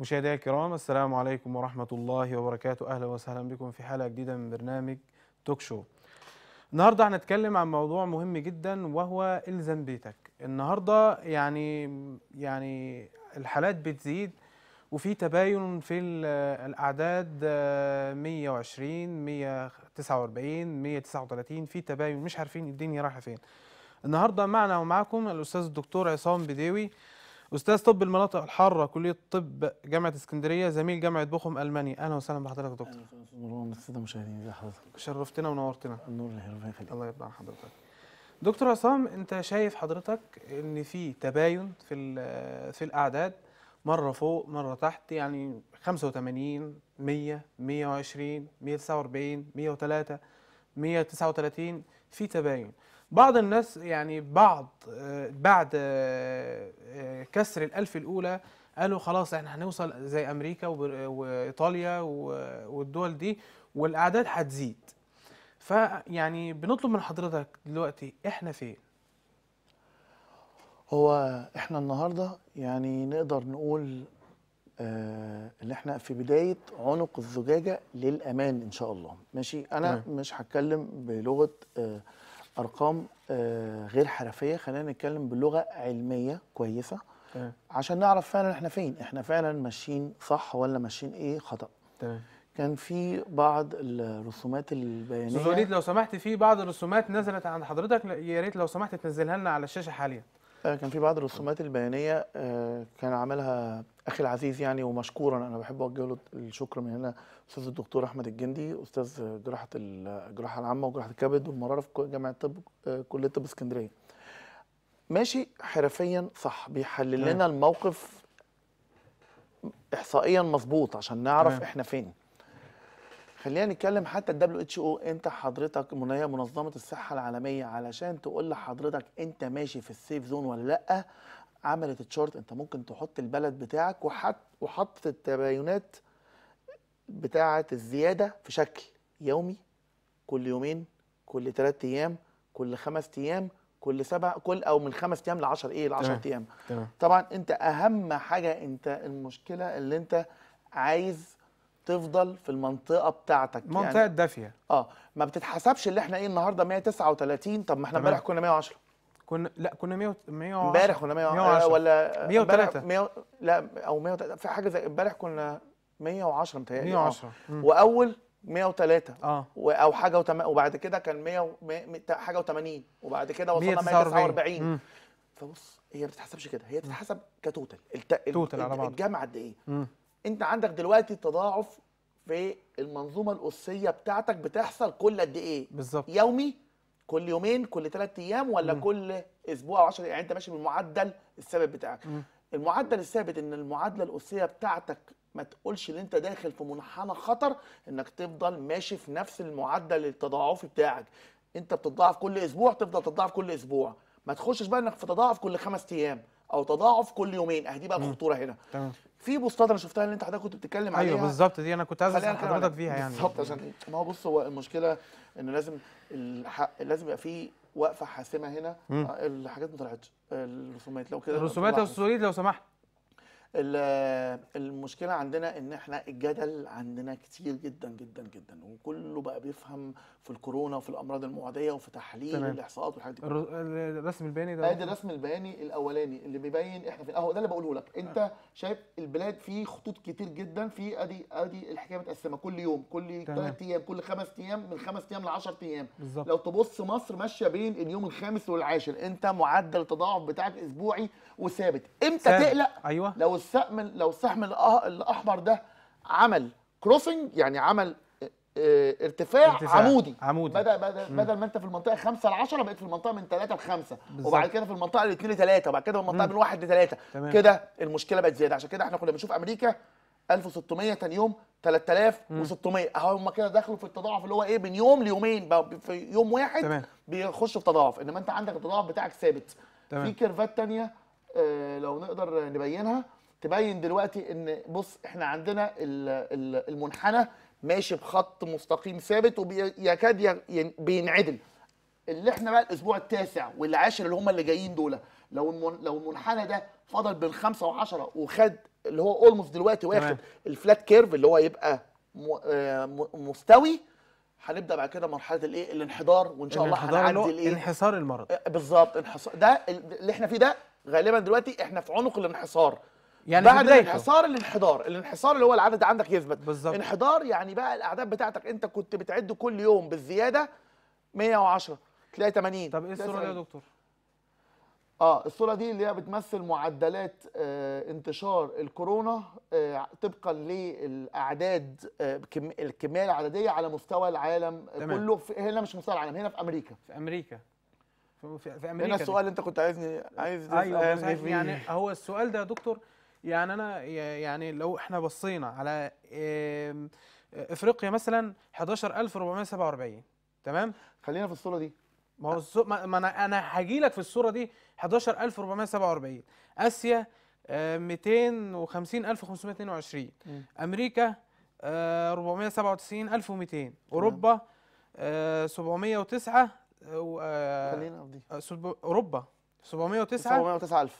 مشاهدينا الكرام السلام عليكم ورحمة الله وبركاته أهلا وسهلا بكم في حلقة جديدة من برنامج توك شو النهاردة هنتكلم عن موضوع مهم جدا وهو إلزم بيتك النهاردة يعني يعني الحالات بتزيد وفي تباين في الأعداد 120 149 139 في تباين مش عارفين الدنيا رايحة فين النهاردة معنا ومعكم الأستاذ الدكتور عصام بديوي استاذ طب المناطق الحاره كليه طب جامعه اسكندريه زميل جامعه بوخم المانيا اهلا وسهلا بحضرتك يا دكتور نوران الساده المشاهدين ازي حضرتك شرفتنا ونورتنا النور اللي ربنا يخليك الله يرضى عن حضرتك دكتور عصام انت شايف حضرتك ان في تباين في في الاعداد مره فوق مره تحت يعني 85 100 120 147 103 139 في تباين بعض الناس يعني بعض آه، بعد آه، آه، كسر الألف الأولى قالوا خلاص احنا هنوصل زي أمريكا وإيطاليا والدول دي والأعداد هتزيد فيعني بنطلب من حضرتك دلوقتي احنا فين؟ هو احنا النهارده يعني نقدر نقول آه اللي احنا في بدايه عنق الزجاجه للامان ان شاء الله ماشي انا مم. مش هتكلم بلغه آه ارقام آه، غير حرفيه خلينا نتكلم بلغه علميه كويسه تمام. عشان نعرف فعلا احنا فين احنا فعلا ماشيين صح ولا ماشيين ايه خطا تمام كان في بعض الرسومات البيانيه استاذ وليد لو سمحت في بعض الرسومات نزلت عند حضرتك يا ريت لو سمحت تنزلها لنا على الشاشه حاليا آه، كان في بعض الرسومات البيانيه آه، كان عملها اخي العزيز يعني ومشكورا انا بحب اوجه له الشكر من هنا استاذ الدكتور احمد الجندي استاذ جراحه الجراحه العامه وجراحه الكبد والمراره في جامعه الطب آه، كليه طب اسكندريه ماشي حرفيا صح بيحلل لنا الموقف احصائيا مظبوط عشان نعرف احنا فين خلينا نتكلم حتى الدبليو اتش او انت حضرتك منيه منظمه الصحه العالميه علشان تقول لحضرتك انت ماشي في السيف زون ولا لا عملت تشارت انت ممكن تحط البلد بتاعك وحط وحطت التباينات بتاعه الزياده في شكل يومي كل يومين كل ثلاث ايام كل خمس ايام كل سبع كل او من خمس ايام ل 10 ايه ل 10 ايام طبعا انت اهم حاجه انت المشكله اللي انت عايز تفضل في المنطقه بتاعتك منطقه يعني دافيه اه ما بتتحسبش اللي احنا ايه النهارده 139 طب ما احنا امبارح كنا 110 كنا لا كنا 110 امبارح كنا 110 آه، ولا 103 لا او 100 في حاجه زي امبارح كنا 110 متهيألي 110 آه. واول 103 اه او حاجه وتم... وبعد كده كان 100 و... حاجه و80 وبعد كده وصلنا 149 فبص هي ما بتتحسبش كده هي بتتحسب كتوتال التوتال توتال على بعض الجامعه قد ايه انت عندك دلوقتي تضاعف في المنظومه الاسيه بتاعتك بتحصل كل قد ايه بالظبط يومي كل يومين كل ثلاث ايام ولا م. كل اسبوع او 10 يعني انت ماشي بالمعدل الثابت بتاعك م. المعدل الثابت ان المعادله الاسيه بتاعتك ما تقولش ان انت داخل في منحنى خطر انك تفضل ماشي في نفس المعدل التضاعفي بتاعك انت بتتضاعف كل اسبوع تفضل تتضاعف كل اسبوع ما تخشش بقى انك في تضاعف كل خمس ايام او تضاعف كل يومين اهدي بقى الخطوره هنا تمام في بوستات انا شفتها اللي انت حضرتك كنت بتتكلم أيوة عليها ايوه بالظبط دي انا كنت عايز اسال حضرتك فيها يعني بالظبط عشان إيه؟ ما هو بص هو المشكله انه لازم الحق لازم يبقى في وقفه حاسمه هنا مم. آه، الحاجات ما طلعتش الرسومات لو كده الرسومات يا استاذ لو سمحت المشكله عندنا ان احنا الجدل عندنا كتير جدا جدا جدا وكله بقى بيفهم في الكورونا وفي الامراض المعديه وفي تحليل الاحصاءات والحاجات دي الرسم البياني ده ادي الرسم البياني الاولاني اللي بيبين احنا فين اهو ده اللي بقوله لك آه. انت آه. شايف البلاد فيه خطوط كتير جدا في ادي ادي الحكايه متقسمه كل يوم كل ثلاث ايام كل خمس ايام من خمس ايام ل 10 ايام بالزبط. لو تبص مصر ماشيه بين اليوم الخامس والعاشر انت معدل التضاعف بتاعك اسبوعي وثابت امتى تقلق ايوه لو السهم لو السهم الاحمر ده عمل كروسنج يعني عمل آه، آه، ارتفاع, ارتفاع عمودي عمودي بدل بدل, بدل ما انت في المنطقه 5 ل 10 بقيت في المنطقه من 3 ل 5 وبعد كده في المنطقه ل 2 ل 3 وبعد كده في المنطقه من 1 ل 3 كده المشكله بقت زياده عشان كده احنا كنا بنشوف امريكا 1600 ثاني يوم 3600 اهو هم كده دخلوا في التضاعف اللي هو ايه من يوم ليومين في يوم واحد تمام. بيخشوا في تضاعف انما انت عندك التضاعف بتاعك ثابت تمام. في كيرفات ثانيه آه لو نقدر نبينها تبين دلوقتي ان بص احنا عندنا المنحنى ماشي بخط مستقيم ثابت وبيكاد بينعدل اللي احنا بقى الاسبوع التاسع والعاشر اللي هم اللي جايين دول لو لو المنحنى ده فضل بين 5 و10 وخد اللي هو اولموست دلوقتي واخد الفلات كيرف اللي هو يبقى آه، مستوي هنبدا بعد كده مرحله الايه الانحدار وان شاء الله هنعدي الايه انحسار المرض آه، بالظبط انحصار ده اللي احنا فيه ده غالبا دلوقتي احنا في عنق الانحصار يعني بعد الانحصار الانحدار الانحصار اللي هو العدد عندك يثبت بالظبط انحدار يعني بقى الاعداد بتاعتك انت كنت بتعد كل يوم بالزياده 110 تلاقي 80 طب ايه الصوره دي يا دكتور اه الصوره دي اللي هي بتمثل معدلات آه انتشار الكورونا آه طبقا للاعداد آه الكميه العدديه على مستوى العالم تمام. كله في هنا مش مستوى العالم هنا في امريكا في امريكا في, في امريكا هنا السؤال اللي انت كنت عايزني عايز ايوه يعني هو السؤال ده يا دكتور يعني انا يعني لو احنا بصينا على افريقيا مثلا 11447 تمام خلينا في الصوره دي ما هو الصو... ما انا انا هاجي لك في الصوره دي 11447 اسيا 250522 آه، امريكا 497200 آه، اوروبا 709 آه، خلينا في دي اوروبا 709 709000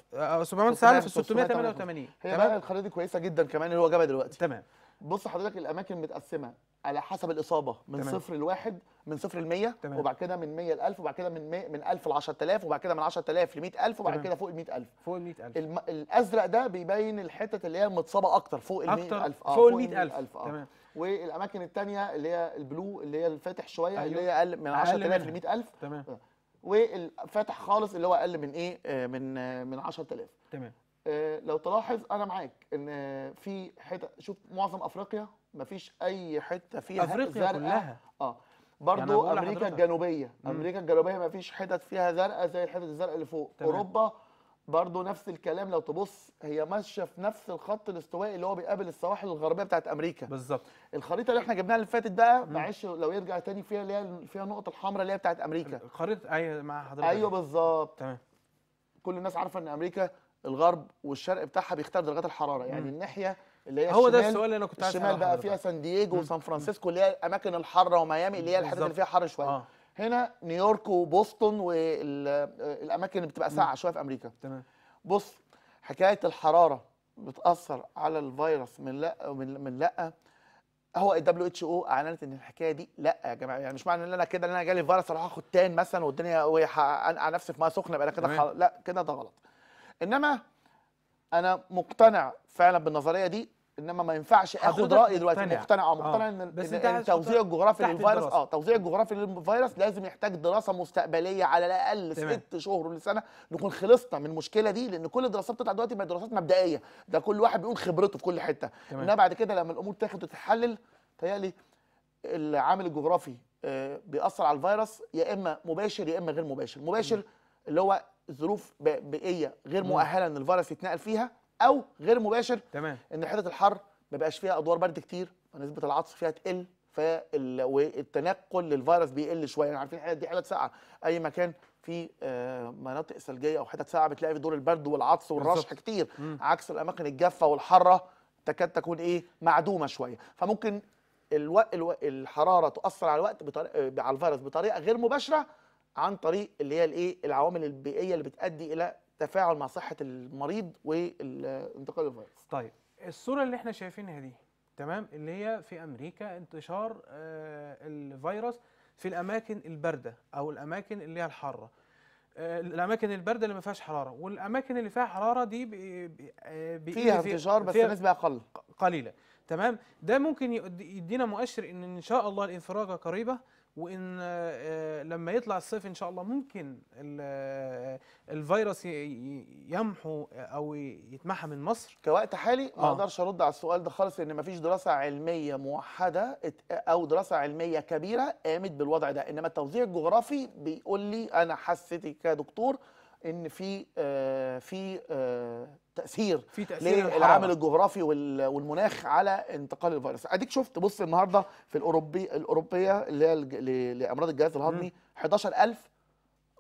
688 هي بقى الخريطه دي كويسه جدا كمان اللي هو جابها دلوقتي تمام بص حضرتك الاماكن متقسمه على حسب الاصابه من تمام. صفر لواحد من صفر ل 100 وبعد كده من 100 ل 1000 وبعد كده من من 1000 ل 10000 وبعد كده من 10000 ل 100000 وبعد كده فوق ال 100000 فوق ال 100000 الازرق ده بيبين الحتت اللي هي متصابه اكتر فوق ال 100000 اه فوق ال 100000 اه تمام والاماكن الثانيه اللي هي البلو اللي هي الفاتح شويه أيوه. اللي هي اقل من 10000 ل 100000 تمام آه. والفاتح خالص اللي هو اقل من ايه آه، من آه، من 10000 تمام آه، لو تلاحظ انا معاك ان في حته شوف معظم افريقيا مفيش اي حته فيها افريقيا كلها اه برضو يعني امريكا الجنوبيه امريكا الجنوبيه مفيش حتت فيها زرقاء زي الحتت الزرقاء اللي فوق تمام. اوروبا برضه نفس الكلام لو تبص هي ماشيه في نفس الخط الاستوائي اللي هو بيقابل السواحل الغربيه بتاعت امريكا بالظبط الخريطه اللي احنا جبناها اللي فاتت بقى معلش لو يرجع تاني فيها اللي هي فيها النقط الحمراء اللي هي بتاعت امريكا خريطه ايوه مع حضرتك ايوه بالظبط تمام كل الناس عارفه ان امريكا الغرب والشرق بتاعها بيختار درجات الحراره يعني مم. الناحيه اللي هي هو ده السؤال اللي انا كنت عايز الشمال بقى فيها سان دييجو وسان فرانسيسكو اللي هي الاماكن الحاره وميامي اللي هي الحته اللي فيها حر شويه آه. هنا نيويورك وبوسطن والاماكن اللي بتبقى ساقعه شويه في امريكا تمام بص حكايه الحراره بتاثر على الفيروس من لا من, من لا هو الدبليو اتش او اعلنت ان الحكايه دي لا يا جماعه يعني مش معنى ان انا كده ان انا جالي فيروس اروح اخد تان مثلا والدنيا وانقع نفسي في ميه سخنه يبقى انا كده لا كده ده غلط انما انا مقتنع فعلا بالنظريه دي انما ما ينفعش اخد رايي دلوقتي مقتنع اه مقتنع ان, التوزيع الجغرافي للفيروس اه توزيع الجغرافي للفيروس لازم يحتاج دراسه مستقبليه على الاقل ست شهور لسنه نكون خلصنا من المشكله دي لان كل الدراسات بتطلع دلوقتي بقت دراسات مبدئيه ده كل واحد بيقول خبرته في كل حته انما بعد كده لما الامور تاخد وتتحلل تهيألي العامل الجغرافي آه، بيأثر على الفيروس يا اما مباشر يا اما غير مباشر مباشر اللي هو ظروف بيئيه غير مؤهله ان الفيروس يتنقل فيها او غير مباشر تمام ان حته الحر ما بقاش فيها ادوار برد كتير فنسبه العطس فيها تقل فال... والتنقل للفيروس بيقل شويه يعني عارفين الحتت دي حالات ساقعه اي مكان في آه، مناطق ثلجيه او حتت ساقعه بتلاقي في دور البرد والعطس والرشح كتير م. عكس الاماكن الجافه والحاره تكاد تكون ايه معدومه شويه فممكن الو... الو... الحراره تؤثر على الوقت بطريق... آه، على الفيروس بطريقه غير مباشره عن طريق اللي هي الايه العوامل البيئيه اللي بتؤدي الى تفاعل مع صحه المريض وانتقال الفيروس طيب الصوره اللي احنا شايفينها دي تمام اللي هي في امريكا انتشار آه، الفيروس في الاماكن البارده او الاماكن اللي هي الحاره آه، الاماكن البارده اللي ما فيهاش حراره والاماكن اللي فيها حراره دي بي بي آه، فيها انتشار بس فيها نسبه اقل قليله تمام ده ممكن يدينا مؤشر ان ان شاء الله الانفراجه قريبه وان آه، لما يطلع الصيف ان شاء الله ممكن آه، الفيروس يمحو او يتمحى من مصر كوقت حالي ما آه. اقدرش ارد على السؤال ده خالص لان ما فيش دراسه علميه موحده او دراسه علميه كبيره قامت بالوضع ده انما التوزيع الجغرافي بيقول لي انا حسيت كدكتور ان في آه في آه تاثير, في تأثير للعامل الجغرافي والمناخ على انتقال الفيروس اديك شفت بص النهارده في الاوروبي الاوروبيه اللي هي لامراض الجهاز الهضمي 11000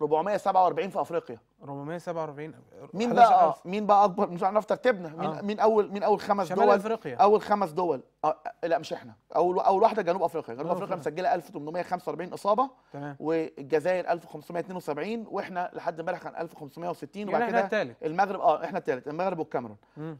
447 في افريقيا 447 مين بقى ألف. آه. مين بقى اكبر مش عارف ترتيبنا مين آه. مين اول مين اول خمس شمال دول افريقيا اول خمس دول أه, آه، لا مش احنا اول اول واحده جنوب افريقيا جنوب افريقيا مسجله 1845 اصابه تمام والجزائر 1572 واحنا لحد امبارح كان 1560 وبعد كده المغرب اه احنا الثالث المغرب والكاميرون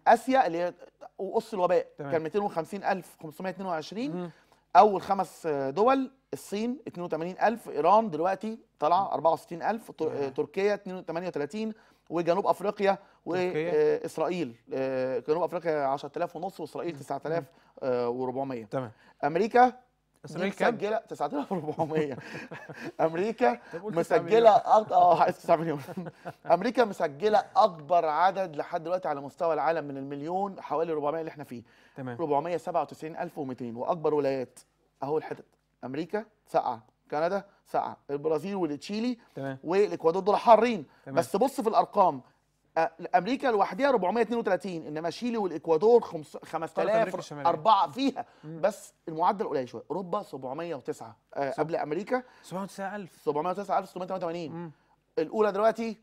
اسيا اللي هي وقص الوباء تمام. كان 250522 اول خمس دول الصين 82000 ايران دلوقتي طالعه 64000 آه، تركيا 38 وجنوب افريقيا واسرائيل آه، آه، جنوب افريقيا 10000 ونص واسرائيل 9400 تمام امريكا اسرائيل كام؟ مسجله 9400 امريكا مسجله اه عايز 9 مليون امريكا مسجله اكبر عدد لحد دلوقتي على مستوى العالم من المليون حوالي 400 اللي احنا فيه تمام 497200 واكبر ولايات اهو الحتت امريكا ساقعه كندا ساقعه البرازيل والتشيلي تمام والاكوادور دول حارين بس بص في الارقام امريكا لوحدها 432 انما شيلي والاكوادور 5004 فيها بس المعدل قليل شويه اوروبا 709 آه، قبل امريكا 709000 688 الاولى دلوقتي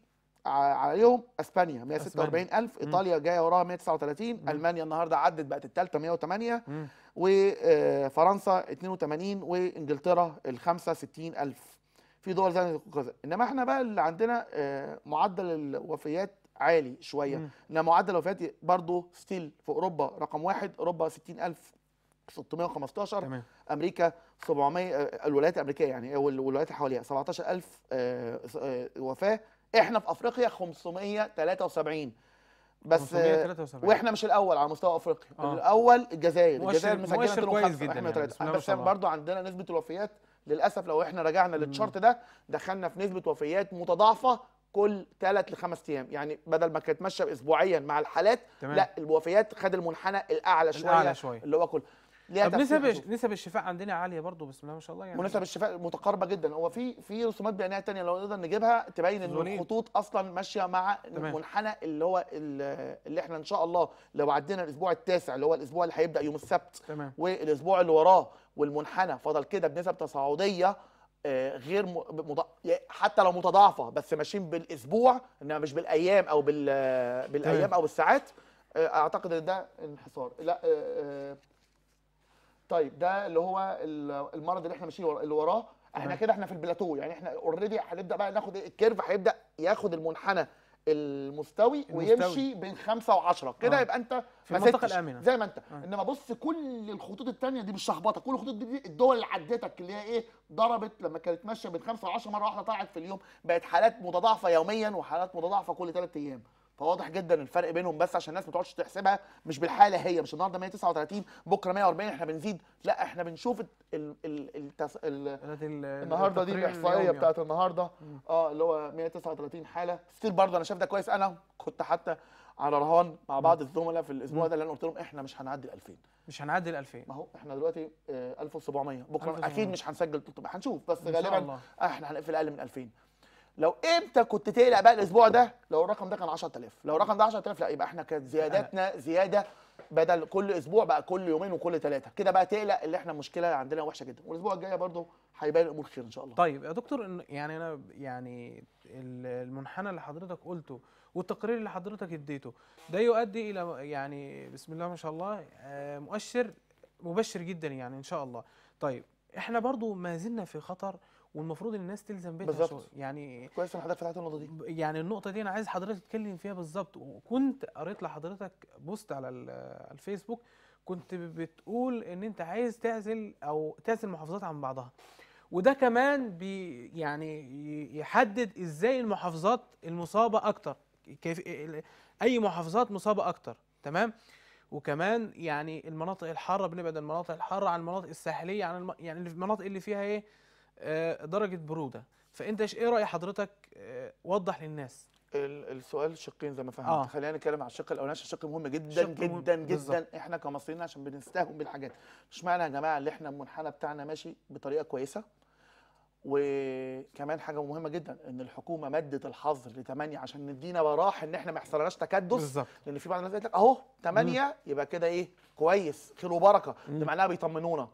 عليهم اسبانيا 146000 ايطاليا جايه وراها 139 مم. المانيا النهارده عدت بقت الثالثه 108 مم. وفرنسا آه، 82 وانجلترا ال 65000 في دول زي انما احنا بقى اللي عندنا آه، معدل الوفيات عالي شويه ان معدل الوفيات برضه ستيل في اوروبا رقم واحد اوروبا 60000 615 تمام. امريكا 700 آه، الولايات الامريكيه يعني والولايات اللي حواليها 17000 آه، آه، وفاه احنا في افريقيا 573 بس واحنا مش الاول على مستوى افريقيا آه. الاول الجزائر الجزائر مسجله 205 يعني. بس برضه عندنا نسبه الوفيات للاسف لو احنا رجعنا للشرط ده دخلنا في نسبه وفيات متضاعفه كل ثلاث لخمس ايام يعني بدل ما كانت ماشيه اسبوعيا مع الحالات تمام. لا الوفيات خد المنحنى الاعلى شويه, الأعلى شوية. اللي هو كل طب نسب نسب الشفاء عندنا عاليه برضو بسم الله ما شاء الله يعني ونسب الشفاء متقاربه جدا هو في في رسومات بيانيه ثانيه لو نقدر نجيبها تبين ان الخطوط اصلا ماشيه مع المنحنى اللي هو اللي احنا ان شاء الله لو عدينا الاسبوع التاسع اللي هو الاسبوع اللي هيبدا يوم السبت تمام. والاسبوع اللي وراه والمنحنى فضل كده بنسب تصاعديه غير مض... يعني حتى لو متضاعفه بس ماشيين بالاسبوع انما مش بالايام او بال... بالايام او بالساعات آه، اعتقد ان ده انحصار لا آه، آه، طيب ده اللي هو المرض اللي احنا ماشيين اللي وراه احنا كده احنا في البلاتو يعني احنا اوريدي هنبدا بقى ناخد الكيرف هيبدا ياخد المنحنى المستوي, المستوي. ويمشي بين خمسه وعشرة كده آه. يبقى انت في المنطقه الامنه زي ما انت آه. انما بص كل الخطوط الثانيه دي بالشخبطه كل الخطوط دي الدول اللي عدتك اللي هي ايه ضربت لما كانت ماشيه بين خمسة وعشرة مره واحده طلعت في اليوم بقت حالات متضاعفه يوميا وحالات متضاعفه كل ثلاث ايام فواضح جدا الفرق بينهم بس عشان الناس ما تقعدش تحسبها مش بالحاله هي مش النهارده 139 بكره 140 احنا بنزيد لا احنا بنشوف ال ال ال ال النهارده دي الاحصائيه بتاعت النهارده اه اللي هو 139 حاله ستيل برضه انا شايف ده كويس انا كنت حتى على رهان مع بعض الزملاء في الاسبوع ده اللي انا قلت لهم احنا مش هنعدي ال 2000 مش هنعدي ال 2000 ما هو احنا دلوقتي 1700 آه، بكره اكيد مش هنسجل 300 هنشوف بس غالبا احنا هنقفل اقل من 2000 لو امتى كنت تقلق بقى الاسبوع ده لو الرقم ده كان 10000 لو الرقم ده 10000 لا يبقى احنا كانت زياداتنا زياده بدل كل اسبوع بقى كل يومين وكل ثلاثه كده بقى تقلق اللي احنا مشكله عندنا وحشه جدا والاسبوع الجاي برضه هيبان الامور خير ان شاء الله طيب يا دكتور يعني انا يعني المنحنى اللي حضرتك قلته والتقرير اللي حضرتك اديته ده يؤدي الى يعني بسم الله ما شاء الله آه، مؤشر مبشر جدا يعني ان شاء الله طيب احنا برضو ما زلنا في خطر والمفروض ان الناس تلزم بيها بالظبط يعني كويس ان حضرتك فتحت النقطه دي يعني النقطه دي انا عايز حضرتك تتكلم فيها بالظبط وكنت قريت لحضرتك بوست على الفيسبوك كنت بتقول ان انت عايز تعزل او تعزل محافظات عن بعضها وده كمان بي يعني يحدد ازاي المحافظات المصابه اكتر كيف إيه اي محافظات مصابه اكتر تمام وكمان يعني المناطق الحاره بنبعد المناطق الحاره عن المناطق الساحليه عن الم... يعني المناطق اللي فيها ايه آه، درجه بروده فانت ايه راي حضرتك آه، وضح للناس السؤال شقين زي ما فهمت آه. خلينا نتكلم على الشق الاولاني عشان مهم جدا شق جدا مهم. جدا بالزبط. احنا كمصريين عشان بنستهون بالحاجات مش معنى يا جماعه اللي احنا المنحنى بتاعنا ماشي بطريقه كويسه وكمان حاجه مهمه جدا ان الحكومه مدت الحظر ل 8 عشان ندينا براح ان احنا ما يحصلناش تكدس بالزبط. لان في بعض الناس قالت لك اهو 8 يبقى كده ايه كويس خير وبركه ده معناها بيطمنونا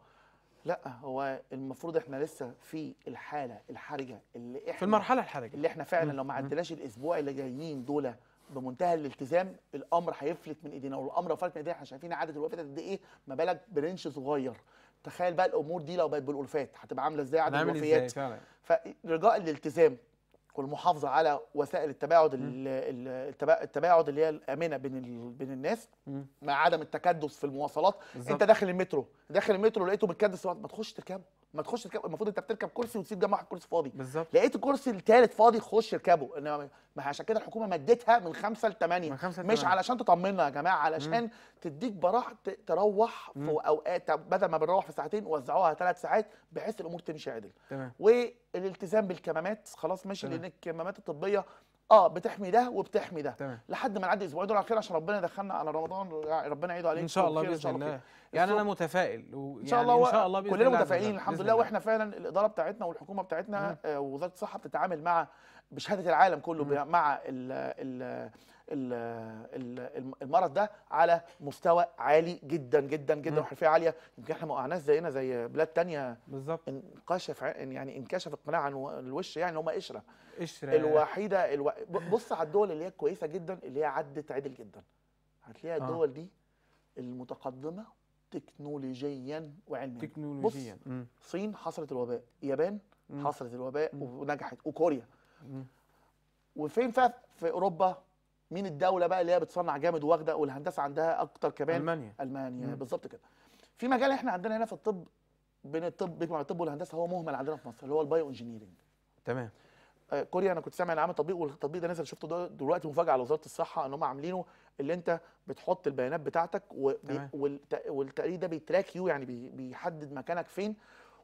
لا هو المفروض احنا لسه في الحاله الحرجه اللي احنا في المرحله الحرجه اللي احنا فعلا لو ما عدناش الاسبوع اللي جايين دول بمنتهى الالتزام الامر هيفلت من ايدينا والامر فلت من ايدينا احنا شايفين عدد الوفيات قد ايه ما بالك برنش صغير تخيل بقى الامور دي لو بقت بالالفات هتبقى عامله ازاي عدد الوفيات فرجاء الالتزام والمحافظه على وسائل التباعد التباعد اللي هي الامنه بين بين الناس مع عدم التكدس في المواصلات بالزبط. انت داخل المترو داخل المترو لقيته متكدس ما تخش تركبه ما تخش تركب المفروض انت بتركب كرسي وتسيب جنب واحد كرسي فاضي بالظبط لقيت الكرسي الثالث فاضي خش اركبه انما ما عشان كده الحكومه مدتها من خمسة لثمانية من خمسة مش علشان تطمنا يا جماعه علشان مم. تديك براحه تروح مم. في اوقات بدل ما بنروح في ساعتين وزعوها ثلاث ساعات بحيث الامور تمشي عدل تمام والالتزام بالكمامات خلاص ماشي لان الكمامات الطبيه اه بتحمي ده وبتحمي ده تمام. لحد ما نعدي اسبوعين دول على خير عشان ربنا يدخلنا على رمضان ربنا يعيده عليك ان شاء الله باذن الله يعني انا متفائل و... ان شاء الله يعني ان شاء الله كلنا متفائلين الحمد لله واحنا فعلا الاداره بتاعتنا والحكومه بتاعتنا آه، ووزاره الصحه بتتعامل مع بشهاده العالم كله مم. مع ال ال المرض ده على مستوى عالي جدا جدا جدا وحرفيه عاليه يمكن احنا ما وقعناش زينا زي بلاد تانية بالظبط انكشف يعني انكشف القناع عن الوش يعني هم قشره قشره الوحيده الو... بص على الدول اللي هي كويسه جدا اللي هي عدت عدل جدا هتلاقيها آه. الدول دي المتقدمه تكنولوجيا وعلميا تكنولوجيا بص الصين حصلت الوباء اليابان حصلت الوباء ونجحت وكوريا وفين بقى في اوروبا مين الدوله بقى اللي هي بتصنع جامد واخده والهندسه عندها اكتر كمان المانيا المانيا بالظبط كده في مجال احنا عندنا هنا في الطب بين الطب بين الطب والهندسه هو مهمل عندنا في مصر اللي هو البايو انجينيرنج تمام آه، كوريا انا كنت سامع ان عامل تطبيق والتطبيق ده نزل شفته دلوقتي مفاجاه لوزاره الصحه ان هم عاملينه اللي انت بتحط البيانات بتاعتك والتقرير ده بيتراك يو يعني بيحدد مكانك فين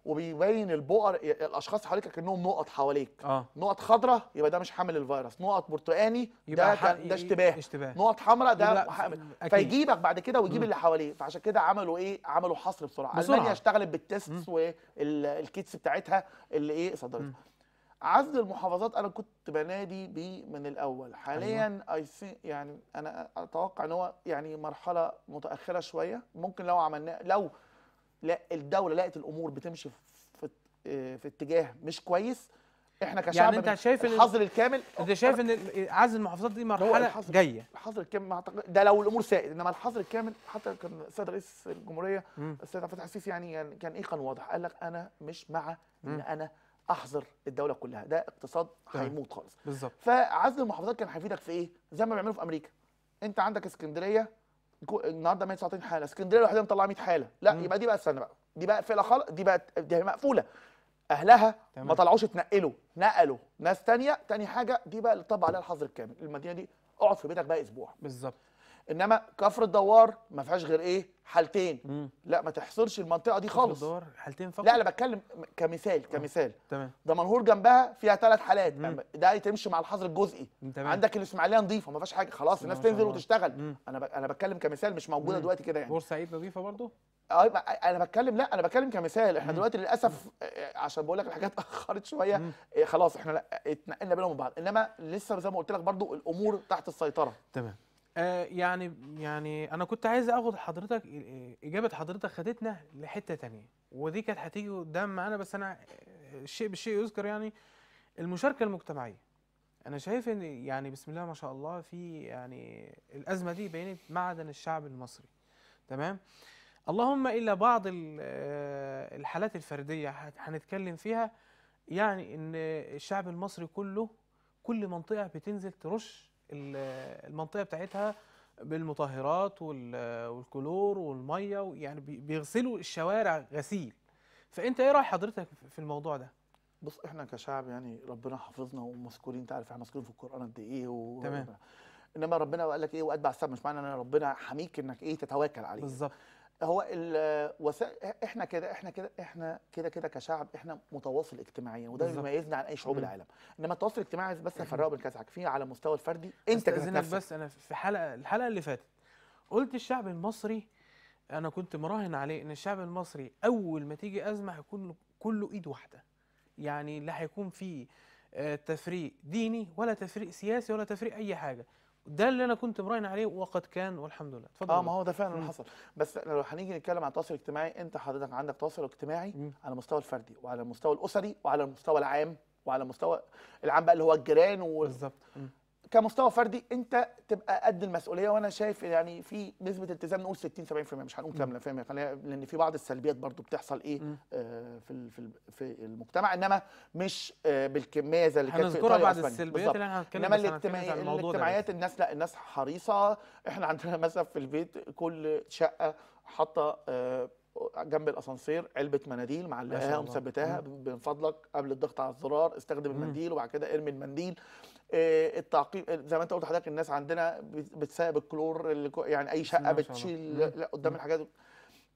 وبيبين البؤر الاشخاص حواليك كانهم نقط حواليك آه. نقط خضراء يبقى ده مش حامل الفيروس نقط برتقاني ده ده اشتباه نقط حمراء ده فيجيبك بعد كده ويجيب اللي حواليه فعشان كده عملوا ايه عملوا حصر بسرعه, بسرعة. المانيا اشتغلت بالتست والكيتس بتاعتها اللي ايه صدرتها عزل المحافظات انا كنت بنادي بيه من الاول حاليا اي أيوة. يعني انا اتوقع ان هو يعني مرحله متاخره شويه ممكن لو عملنا لو لا الدوله لقت الامور بتمشي في آه، في اتجاه مش كويس احنا كشعب يعني انت شايف الحظر الكامل انت شايف ان عزل المحافظات دي مرحله جايه الحظر الكامل ده لو الامور سائد انما الحظر الكامل حتى كان السيد رئيس الجمهوريه السيد عبد الفتاح السيسي يعني كان ايه كان واضح قال لك انا مش مع ان انا احظر الدوله كلها ده اقتصاد هيموت خالص بالظبط فعزل المحافظات كان هيفيدك في ايه زي ما بيعملوا في امريكا انت عندك اسكندريه النهارده 190 حاله اسكندريه لوحدها مطلعه 100 حاله لا مم. يبقى دي بقى استنى بقى دي بقى فيلا خالص دي بقى دي مقفوله اهلها تمام. ما طلعوش اتنقلوا نقلوا ناس تانية تاني حاجه دي بقى اللي طبق عليها الحظر الكامل المدينه دي اقعد في بيتك بقى اسبوع بالظبط انما كفر الدوار ما فيهاش غير ايه حالتين مم. لا ما تحصرش المنطقه دي خالص كفر الدوار حالتين فقط لا انا بتكلم كمثال آه، كمثال تمام دمنهور جنبها فيها ثلاث حالات مم. ده تمشي مع الحظر الجزئي تمام. عندك الاسماعيليه نظيفه ما فيهاش حاجه خلاص الناس تنزل وتشتغل انا ب... انا بتكلم كمثال مش موجوده مم. دلوقتي كده يعني بورسعيد نظيفه برضه آه، انا بتكلم لا انا بتكلم كمثال احنا دلوقتي للاسف آه، عشان بقول لك الحاجات اتاخرت شويه إيه، خلاص احنا اتنقلنا بينهم وبعض انما لسه زي ما قلت لك برضو الامور تحت السيطره تمام آه، يعني يعني انا كنت عايز اخد حضرتك اجابه حضرتك خدتنا لحته تانية ودي كانت هتيجي قدام معانا بس انا الشيء آه، بالشيء يذكر يعني المشاركه المجتمعيه انا شايف ان يعني بسم الله ما شاء الله في يعني الازمه دي بينت معدن الشعب المصري تمام اللهم الا بعض آه، الحالات الفرديه هنتكلم فيها يعني ان الشعب المصري كله كل منطقه بتنزل ترش المنطقه بتاعتها بالمطهرات والكلور والميه يعني بيغسلوا الشوارع غسيل فانت ايه راي حضرتك في الموضوع ده بص احنا كشعب يعني ربنا حافظنا ومذكورين انت عارف احنا مذكورين في القران قد ايه و... تمام انما ربنا قال لك ايه واتبع السبب مش معنى ان ربنا حميك انك ايه تتواكل عليه بالظبط هو الوسائل احنا كده احنا كده احنا كده كده كشعب احنا متواصل اجتماعيا وده اللي بيميزنا عن اي شعوب مم. العالم انما التواصل الاجتماعي بس نفرقه بين كذاك فيه على المستوى الفردي انت كذاك بس انا في حلقه الحلقه اللي فاتت قلت الشعب المصري انا كنت مراهن عليه ان الشعب المصري اول ما تيجي ازمه هيكون كله ايد واحده يعني لا هيكون في آه، تفريق ديني ولا تفريق سياسي ولا تفريق اي حاجه ده اللي انا كنت مراهن عليه وقد كان والحمد لله اتفضل اه ما هو ده فعلا اللي حصل بس لو هنيجي نتكلم عن التواصل الاجتماعي انت حضرتك عندك تواصل اجتماعي مم. على المستوى الفردي وعلى المستوى الاسري وعلى المستوى العام وعلى المستوى العام بقى اللي هو الجيران و... بالظبط كمستوى فردي انت تبقى قد المسؤوليه وانا شايف يعني في نسبه التزام نقول 60 70% مش هنقول كامله فاهم لان في بعض السلبيات برضو بتحصل ايه آه في في في المجتمع انما مش آه بالكميه زي اللي كانت في ايطاليا بعد السلبيات اللي احنا هنتكلم انما الاجتماعي الاجتماعيات الناس لا الناس حريصه احنا عندنا مثلا في البيت كل شقه حاطه آه جنب الاسانسير علبه مناديل معلقاها ومثبتاها من فضلك قبل الضغط على الزرار استخدم المنديل وبعد كده ارمي المنديل آه، التعقيم آه، زي ما انت قلت حضرتك الناس عندنا بتساق بالكلور يعني اي شقه بتشيل لا قدام الحاجات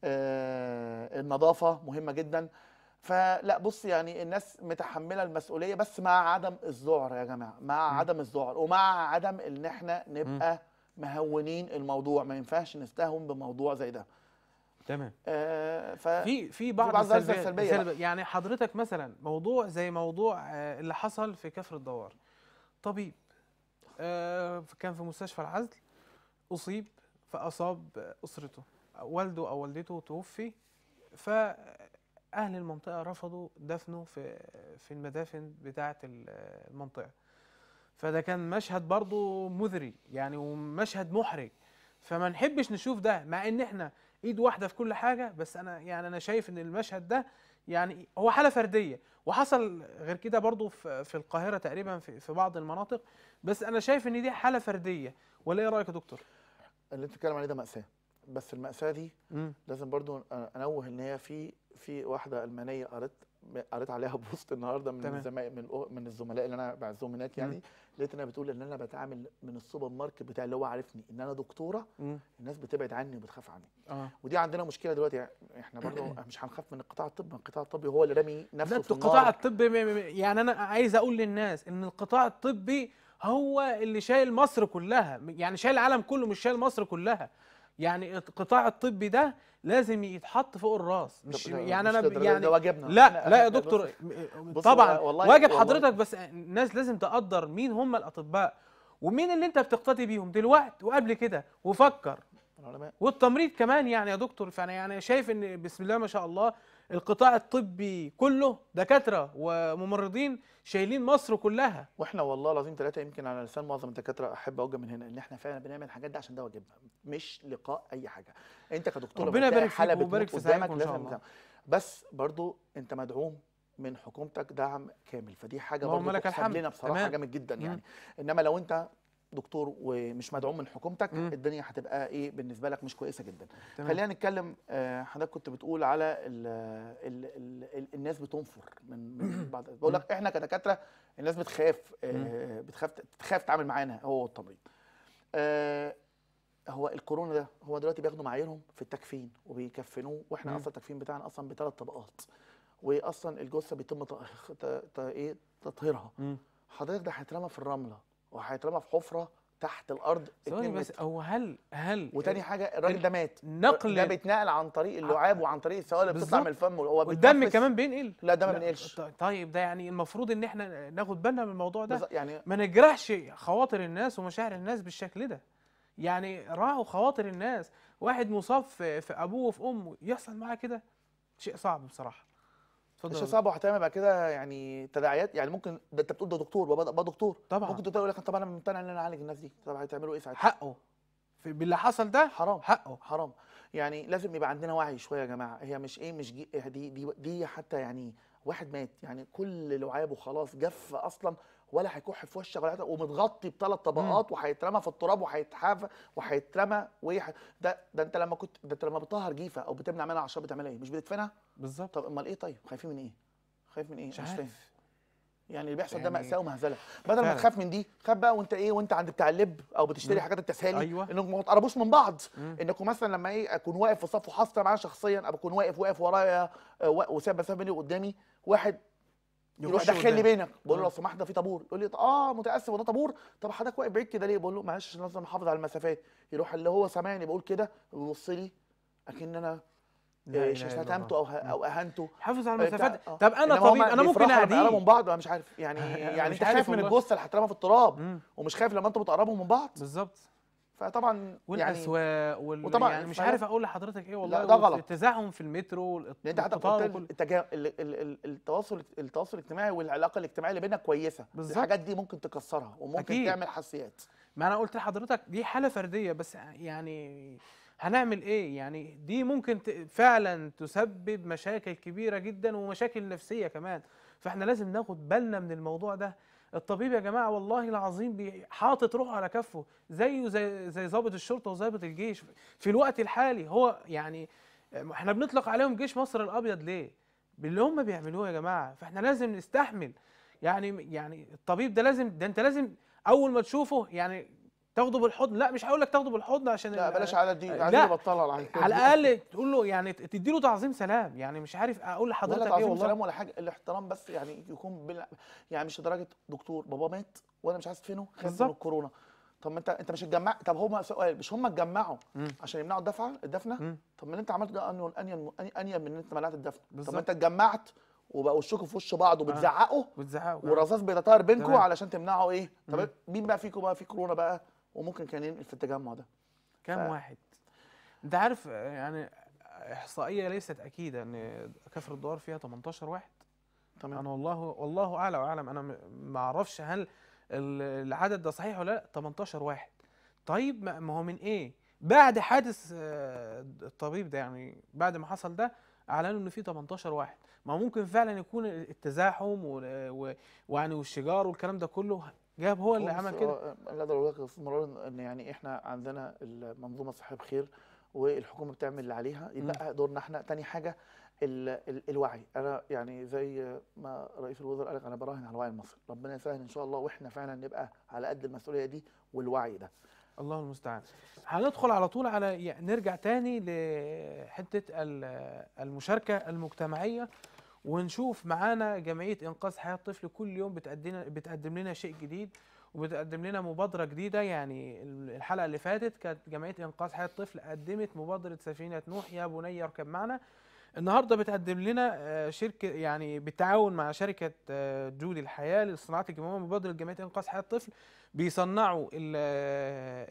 آه، النظافه مهمه جدا فلا بص يعني الناس متحمله المسؤوليه بس مع عدم الذعر يا جماعه مع م. عدم الذعر ومع عدم ان احنا نبقى م. مهونين الموضوع ما ينفعش نستهون بموضوع زي ده تمام آه ف في في بعض السلبية, السلبية يعني حضرتك مثلا موضوع زي موضوع اللي حصل في كفر الدوار طبيب آه كان في مستشفى العزل أصيب فأصاب أسرته والده أو والدته توفي فأهل المنطقة رفضوا دفنه في في المدافن بتاعة المنطقة فده كان مشهد برضه مذري يعني ومشهد محرج فما نحبش نشوف ده مع ان احنا ايد واحده في كل حاجه بس انا يعني انا شايف ان المشهد ده يعني هو حاله فرديه وحصل غير كده برضو في القاهره تقريبا في بعض المناطق بس انا شايف ان دي حاله فرديه ولا ايه رايك يا دكتور اللي انت بتتكلم عليه ده ماساه بس الماساه دي مم. لازم برضو انوه ان هي في في واحده المانيه قريت قريت عليها بوست النهارده من زمايل من من الزملاء اللي انا بعزهم هناك يعني مم. لقيت انها بتقول ان انا بتعامل من السوبر ماركت بتاع اللي هو عارفني ان انا دكتوره مم. الناس بتبعد عني وبتخاف عني آه. ودي عندنا مشكله دلوقتي احنا برضه مش هنخاف من القطاع الطبي القطاع الطبي هو اللي رامي نفسه في النار القطاع الطبي يعني انا عايز اقول للناس ان القطاع الطبي هو اللي شايل مصر كلها يعني شايل العالم كله مش شايل مصر كلها يعني القطاع الطبي ده لازم يتحط فوق الراس مش يعني مش انا يعني ده واجبنا لا لا يا دكتور طبعا واجب حضرتك بس الناس لازم تقدر مين هم الاطباء ومين اللي انت بتقتدي بيهم دلوقتي وقبل كده وفكر والتمريض كمان يعني يا دكتور فانا يعني شايف ان بسم الله ما شاء الله القطاع الطبي كله دكاتره وممرضين شايلين مصر كلها واحنا والله العظيم ثلاثه يمكن على لسان معظم الدكاتره احب اوجه من هنا ان احنا فعلا بنعمل الحاجات دي عشان ده واجبنا مش لقاء اي حاجه انت كدكتور ربنا يبارك فيك ويبارك في سعيك ان شاء الله بس برضو انت مدعوم من حكومتك دعم كامل فدي حاجه برضه لنا بصراحه جامد جدا يعني انما لو انت دكتور ومش مدعوم من حكومتك مم. الدنيا هتبقى ايه بالنسبه لك مش كويسه جدا تمام. خلينا نتكلم آه، حضرتك كنت بتقول على الـ الـ الـ الـ الناس بتنفر من, من بعض بقول لك احنا كدكاتره الناس بتخاف آه بتخاف تخاف تتعامل معانا هو والطبيب آه هو الكورونا ده هو دلوقتي بياخدوا معاييرهم في التكفين وبيكفنوه واحنا مم. اصلا التكفين بتاعنا اصلا بثلاث طبقات واصلا الجثه بيتم ايه تطهيرها حضرتك ده هيترمى في الرمله وهيترمى في حفره تحت الارض ثواني بس هو هل هل وتاني حاجه الراجل ده مات نقل ده بيتنقل عن طريق آه، اللعاب وعن طريق السوائل اللي بتطلع من الفم وهو والدم كمان بينقل لا ده ما بينقلش طيب ده يعني المفروض ان احنا ناخد بالنا من الموضوع ده يعني ما نجرحش خواطر الناس ومشاعر الناس بالشكل ده يعني راعوا خواطر الناس واحد مصاب في ابوه وفي امه يحصل معاه كده شيء صعب بصراحه اتفضل ابو هتعمل بعد كده يعني تداعيات يعني ممكن ده انت بتقول ده دكتور بقى دكتور طبعا ممكن تقول لك طب انا ممتنع ان انا اعالج الناس دي طب هتعملوا ايه ساعتها؟ حقه باللي حصل ده حرام حقه حرام يعني لازم يبقى عندنا وعي شويه يا جماعه هي مش ايه مش دي دي, دي حتى يعني واحد مات يعني كل لعابه خلاص جف اصلا ولا هيكح في وشك ولا ومتغطي بثلاث طبقات وهيترمى في التراب وهيتحاف وهيترمى ده ده انت لما كنت ده انت لما بتطهر جيفه او بتمنع منها اعشاب بتعملها ايه؟ مش بتدفنها؟ بالظبط طب امال ايه طيب خايفين من ايه خايف من ايه مش عارف يعني اللي بيحصل يعني ده مأساة ومهزله بدل ما تخاف من دي خاف بقى وانت ايه وانت عند بتاع اللب او بتشتري مم. حاجات التسهيل أيوة. انكم ما تقربوش من بعض انكم مثلا لما ايه اكون واقف في صف وحاصله معايا شخصيا او اكون واقف واقف ورايا آه، وساب مسافه بيني وقدامي واحد يروح داخل لي بينك بقول له لو سمحت ده في طابور يقول لي اه متاسف وده طابور طب حضرتك واقف بعيد كده ليه بقول له معلش لازم احافظ على المسافات يروح اللي هو سامعني بقول كده ويبص لي اكن انا شتمته او او اهنته حافظ على إيه، المسافات آه. طب انا طبيب انا ممكن اهديه من بعض انا مش عارف يعني يعني انت خايف من الجثه اللي هترمى في التراب ومش خايف لما انتوا بتقربوا من بعض بالظبط فطبعا يعني والاسواق وال... وطبعا يعني مش عارف اقول لحضرتك ايه والله لا ده غلط التزاحم في المترو والقطار يعني انت حتى قلت التواصل التواصل الاجتماعي والعلاقه الاجتماعيه اللي بينك كويسه بالزبط. الحاجات دي ممكن تكسرها وممكن أكيد. تعمل حساسيات ما انا قلت لحضرتك دي حاله فرديه بس يعني هنعمل ايه يعني دي ممكن فعلا تسبب مشاكل كبيره جدا ومشاكل نفسيه كمان فاحنا لازم ناخد بالنا من الموضوع ده الطبيب يا جماعه والله العظيم حاطط روحه على كفه زيه زي زي ضابط الشرطه وضابط الجيش في الوقت الحالي هو يعني احنا بنطلق عليهم جيش مصر الابيض ليه باللي هم بيعملوه يا جماعه فاحنا لازم نستحمل يعني يعني الطبيب ده لازم ده انت لازم اول ما تشوفه يعني تاخده بالحضن لا مش هقول لك تاخده بالحضن عشان لا بلاش على دي عايزين نبطلها على على الاقل تقول له يعني تدي له تعظيم سلام يعني مش عارف اقول لحضرتك ولا تعظيم ايه والله سلام ولا حاجه الاحترام بس يعني يكون بل... يعني مش لدرجه دكتور بابا مات وانا مش عارف فينه خد من الكورونا طب ما انت انت مش اتجمع طب هم سؤال مش هم اتجمعوا عشان يمنعوا الدفعه الدفنه طب ما انت عملت ده انيل انيل انيل من ان انت منعت الدفنه طب ما انت اتجمعت وبقوا وشكوا في وش بعض آه. وبتزعقوا بتزعقوا آه. والرصاص بيتطاير بينكم علشان تمنعوا ايه طب مين بقى فيكم بقى في كورونا بقى وممكن كان ينقل في التجمع ده كام ف... واحد انت عارف يعني احصائيه ليست اكيده ان كفر الدوار فيها 18 واحد تمام انا والله والله اعلى واعلم انا ما اعرفش هل العدد ده صحيح ولا لا 18 واحد طيب ما هو من ايه بعد حادث آه، الطبيب ده يعني بعد ما حصل ده اعلنوا ان في 18 واحد ما ممكن فعلا يكون التزاحم ويعني والشجار والكلام ده كله جاب هو اللي عمل كده آه، لا اقدر اقول لك استمرار ان يعني احنا عندنا المنظومه الصحيه بخير والحكومه بتعمل اللي عليها يبقى دورنا احنا تاني حاجه الـ الـ الوعي انا يعني زي ما رئيس الوزراء قال لك انا براهن على الوعي المصري ربنا يسهل ان شاء الله واحنا فعلا نبقى على قد المسؤوليه دي والوعي ده الله المستعان هندخل على طول على نرجع تاني لحته المشاركه المجتمعيه ونشوف معانا جمعيه انقاذ حياه الطفل كل يوم بتقدم بتقدم لنا شيء جديد وبتقدم لنا مبادره جديده يعني الحلقه اللي فاتت كانت جمعيه انقاذ حياه الطفل قدمت مبادره سفينه نوح يا بني اركب معنا النهارده بتقدم لنا آه، شركه يعني بالتعاون مع شركه آه، جودي الحياه للصناعات الجمعيه مبادره جمعيه انقاذ حياه الطفل بيصنعوا آه،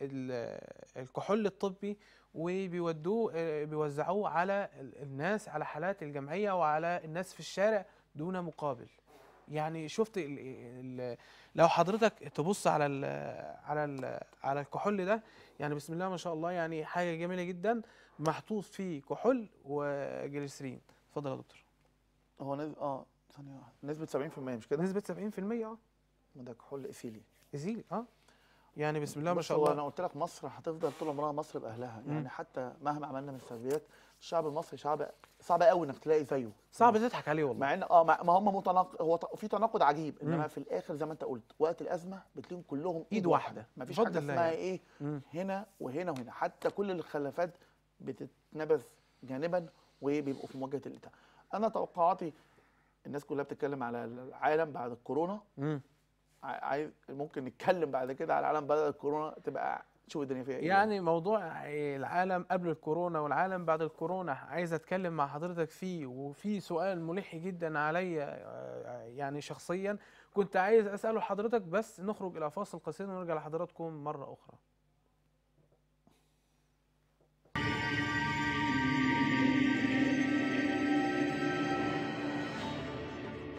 الكحول الطبي وبيودوه آه، بيوزعوه على الناس على حالات الجمعيه وعلى الناس في الشارع دون مقابل يعني شفت الـ الـ لو حضرتك تبص على الـ على الـ على الكحول ده يعني بسم الله ما شاء الله يعني حاجه جميله جدا محطوط فيه كحول وجليسرين اتفضل يا دكتور هو نسبة اه ثانيه واحده نسبه 70% مش كده نسبه 70% اه ما ده كحول ايثيلي ايثيلي اه يعني بسم الله ما شاء الله انا قلت لك مصر هتفضل طول عمرها مصر باهلها يعني حتى مهما عملنا من سلبيات الشعب المصري شعب صعب قوي انك تلاقي زيه صعب تضحك عليه والله مع ان اه ما هم متناقض هو في تناقض عجيب انما في الاخر زي ما انت قلت وقت الازمه بتلاقيهم كلهم ايد واحده ما فيش حاجه اسمها يعني. ايه هنا وهنا وهنا حتى كل الخلافات بتتنبذ جانبا وبيبقوا في مواجهه الاتحاد انا توقعاتي الناس كلها بتتكلم على العالم بعد الكورونا ممكن نتكلم بعد كده على العالم بعد الكورونا تبقى شو الدنيا فيها ايه يعني موضوع العالم قبل الكورونا والعالم بعد الكورونا عايز اتكلم مع حضرتك فيه وفي سؤال ملح جدا عليا آه، يعني شخصيا كنت عايز اساله حضرتك بس نخرج الى فاصل قصير ونرجع لحضراتكم مره اخرى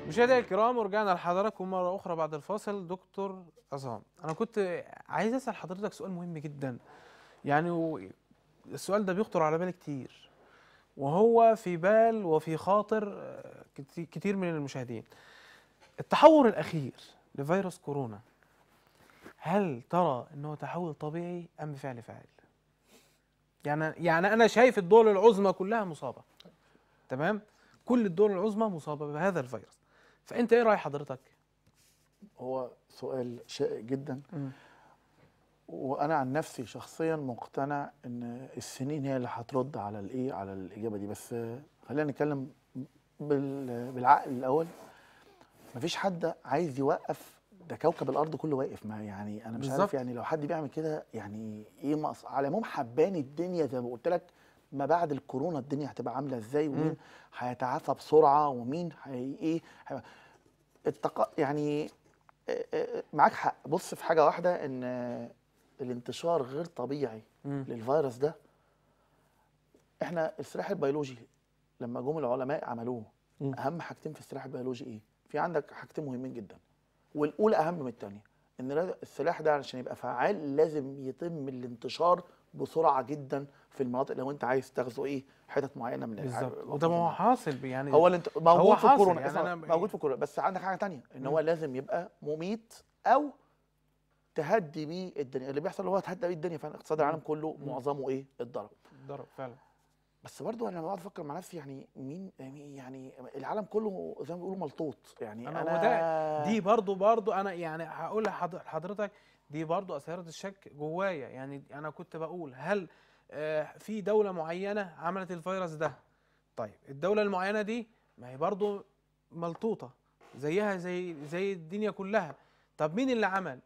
مشاهدينا الكرام ورجعنا لحضراتكم مره اخرى بعد الفاصل دكتور عصام انا كنت عايز اسال حضرتك سؤال مهم جدا يعني السؤال ده بيخطر على بالي كتير وهو في بال وفي خاطر آه، كتير من المشاهدين التحور الاخير لفيروس كورونا هل ترى انه تحول طبيعي ام بفعل فاعل يعني يعني انا شايف الدول العظمى كلها مصابه تمام كل الدول العظمى مصابه بهذا الفيروس فانت ايه راي حضرتك هو سؤال شائق جدا م. وانا عن نفسي شخصيا مقتنع ان السنين هي اللي هترد على الايه على الاجابه دي بس خلينا نتكلم بالعقل الاول مفيش حد عايز يوقف ده كوكب الارض كله واقف ما يعني انا مش بالزبط. عارف يعني لو حد بيعمل كده يعني ايه مقص على العموم حباني الدنيا زي ما قلت لك ما بعد الكورونا الدنيا هتبقى عامله ازاي ومين هيتعافى بسرعه ومين هي ايه هي التق... يعني معاك حق بص في حاجه واحده ان الانتشار غير طبيعي مم. للفيروس ده احنا السلاح البيولوجي لما جم العلماء عملوه مم. اهم حاجتين في السلاح البيولوجي ايه في عندك حاجتين مهمين جدا والاولى اهم من الثانيه ان السلاح ده علشان يبقى فعال لازم يتم الانتشار بسرعه جدا في المناطق لو انت عايز تغزو ايه حتت معينه من بالظبط وده ما هو حاصل يعني هو اللي انت موجود هو في الكورونا يعني أنا موجود في الكورونا بس عندك حاجه ثانيه ان هو لازم يبقى مميت او تهدي بيه الدنيا اللي بيحصل هو تهدى بيه الدنيا فعلا اقتصاد العالم كله معظمه ايه الضرب الضرب فعلا بس برضه انا لما بقعد افكر مع نفسي يعني مين يعني،, يعني العالم كله زي ما بيقولوا ملطوط يعني انا, أنا دي برضه برضه انا يعني هقول لحضرتك دي برضو اثارت الشك جوايا يعني انا كنت بقول هل آه، في دوله معينه عملت الفيروس ده طيب الدوله المعينه دي ما هي برضو ملطوطه زيها زي زي الدنيا كلها طب مين اللي عمل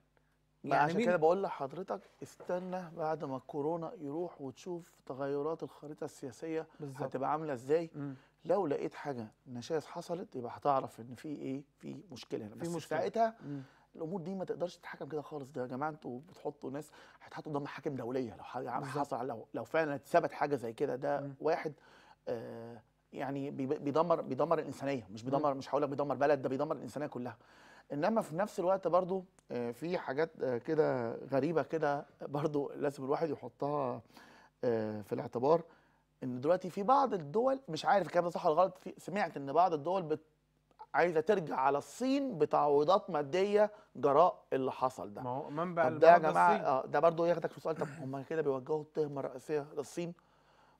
يعني عشان كده بقول لحضرتك استنى بعد ما الكورونا يروح وتشوف تغيرات الخريطه السياسيه بالزبط. هتبقى عامله ازاي مم. لو لقيت حاجه نشاز حصلت يبقى هتعرف ان في ايه في مشكله هنا بس مشكلة. ساعتها مم. الامور دي ما تقدرش تتحكم كده خالص ده يا جماعه انتوا بتحطوا ناس هيتحطوا قدام محاكم دوليه لو حصل لو لو فعلا اتثبت حاجه زي كده ده م. واحد آه يعني بيدمر بيدمر الانسانيه مش بيدمر مش هقول لك بيدمر بلد ده بيدمر الانسانيه كلها انما في نفس الوقت برضو آه، في حاجات آه، كده غريبه كده برضو لازم الواحد يحطها آه، في الاعتبار ان دلوقتي في بعض الدول مش عارف الكلام ده صح ولا غلط سمعت ان بعض الدول عايزه ترجع على الصين بتعويضات ماديه جراء اللي حصل ده ما هو منبع ده يا جماعه آه ده برضه ياخدك في سؤال طب هم كده بيوجهوا التهمه الرئيسيه للصين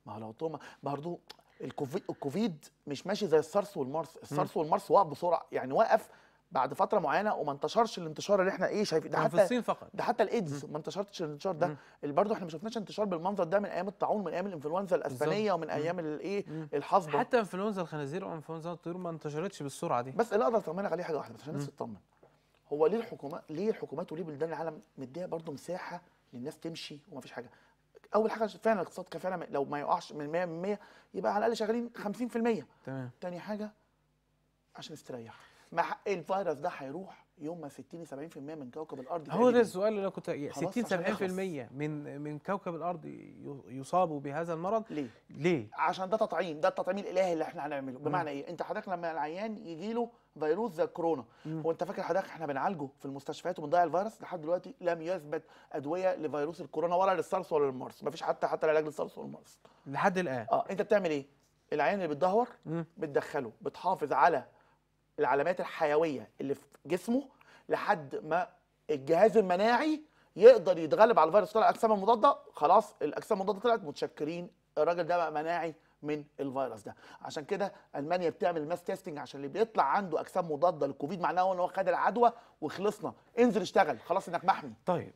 ما هو لو تهمه برضه الكوفيد الكوفيد مش ماشي زي السارس والمارس السارس والمارس وقف بسرعه يعني وقف بعد فتره معينه وما انتشرش الانتشار اللي احنا ايه شايفين ده حتى في الصين فقط ده حتى الايدز ما انتشرتش الانتشار ده اللي برضه احنا ما شفناش انتشار بالمنظر ده من ايام الطاعون من ايام الانفلونزا الاسبانيه ومن ايام الايه الحصبه حتى انفلونزا الخنازير وانفلونزا الطيور ما انتشرتش بالسرعه دي بس اللي اقدر اطمنك عليه حاجه واحده عشان الناس تطمن هو ليه الحكومات ليه الحكومات وليه بلدان العالم مديها برضه مساحه للناس تمشي وما فيش حاجه اول حاجه فعلا الاقتصاد كفعلا لو ما يقعش من 100% يبقى على الاقل شغالين 50% تمام تاني حاجه عشان استريح ما حق الفيروس ده هيروح يوم ما 60 70% من كوكب الارض هو ده السؤال اللي انا كنت 60 يعني 70% من من كوكب الارض يصابوا بهذا المرض ليه؟ ليه؟ عشان ده تطعيم ده التطعيم الالهي اللي احنا هنعمله بمعنى ايه؟ انت حضرتك لما العيان يجي له فيروس زي الكورونا هو انت فاكر حضرتك احنا بنعالجه في المستشفيات وبنضيع الفيروس لحد دلوقتي لم يثبت ادويه لفيروس الكورونا ولا للسارس ولا للمارس مفيش حتى حتى العلاج للسارس والمارس لحد الان اه انت بتعمل ايه؟ العيان اللي بتدهور بتدخله بتحافظ على العلامات الحيويه اللي في جسمه لحد ما الجهاز المناعي يقدر يتغلب على الفيروس طلع اجسام مضاده خلاص الاجسام المضاده طلعت متشكرين الراجل ده بقى مناعي من الفيروس ده عشان كده المانيا بتعمل ماس تيستنج عشان اللي بيطلع عنده اجسام مضاده للكوفيد معناه ان هو خد العدوى وخلصنا انزل اشتغل خلاص انك محمي طيب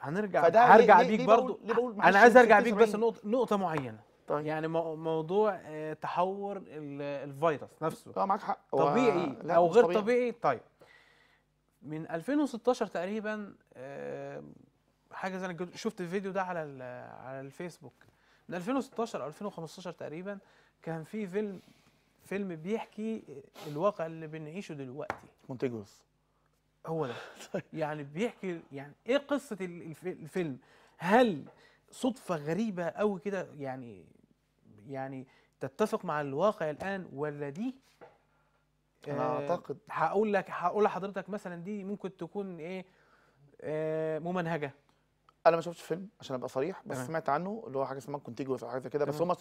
هنرجع هرجع بيك برضه انا عايز ارجع بيك بس نقطه معينه طيب. يعني موضوع آه، تحور الفيروس نفسه اه معاك حق طبيعي و... او غير طبيعي. طبيعي طيب من 2016 تقريبا آه، حاجه زي انا شفت الفيديو ده على على الفيسبوك من 2016 او 2015 تقريبا كان في فيلم فيلم بيحكي آه، الواقع اللي بنعيشه دلوقتي مونتيجوس هو ده طيب. يعني بيحكي يعني ايه قصه الفيلم هل صدفه غريبه قوي كده يعني يعني تتفق مع الواقع الان ولا دي انا آه، اعتقد هقول لك هقول لحضرتك مثلا دي ممكن تكون ايه آه، ممنهجه انا ما شفتش فيلم عشان ابقى صريح بس أه. سمعت عنه اللي هو حاجه اسمها كونتيجو او حاجه زي كده بس هم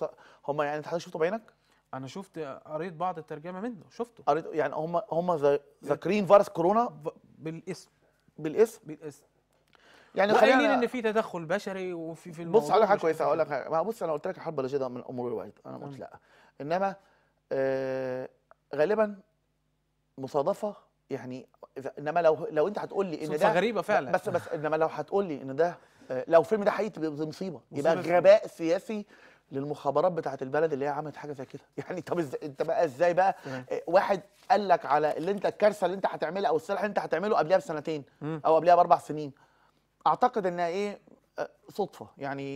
هم يعني انت حضرتك شفته بعينك انا شفت قريت بعض الترجمه منه شفته قريت يعني هم هم ذاكرين فيروس كورونا بالاسم بالاسم بالاسم يعني خلينا ان في تدخل بشري وفي في الموضوع بص على حاجه كويسه هقول لك ما بص انا قلت لك الحرب البيضاء من امور الوعيد انا قلت لا انما آه غالبا مصادفه يعني انما لو لو انت هتقول لي ان ده غريبه فعلا بس بس انما لو هتقول لي ان ده آه، لو الفيلم ده حقيقي تبقى مصيبه يبقى غباء سياسي للمخابرات بتاعه البلد اللي هي عملت حاجه زي كده يعني طب ازاي انت بقى ازاي بقى آه، واحد قال لك على اللي انت الكارثه اللي انت هتعملها او السلاح اللي انت هتعمله قبلها بسنتين او قبلها باربع سنين اعتقد انها ايه آه، صدفه يعني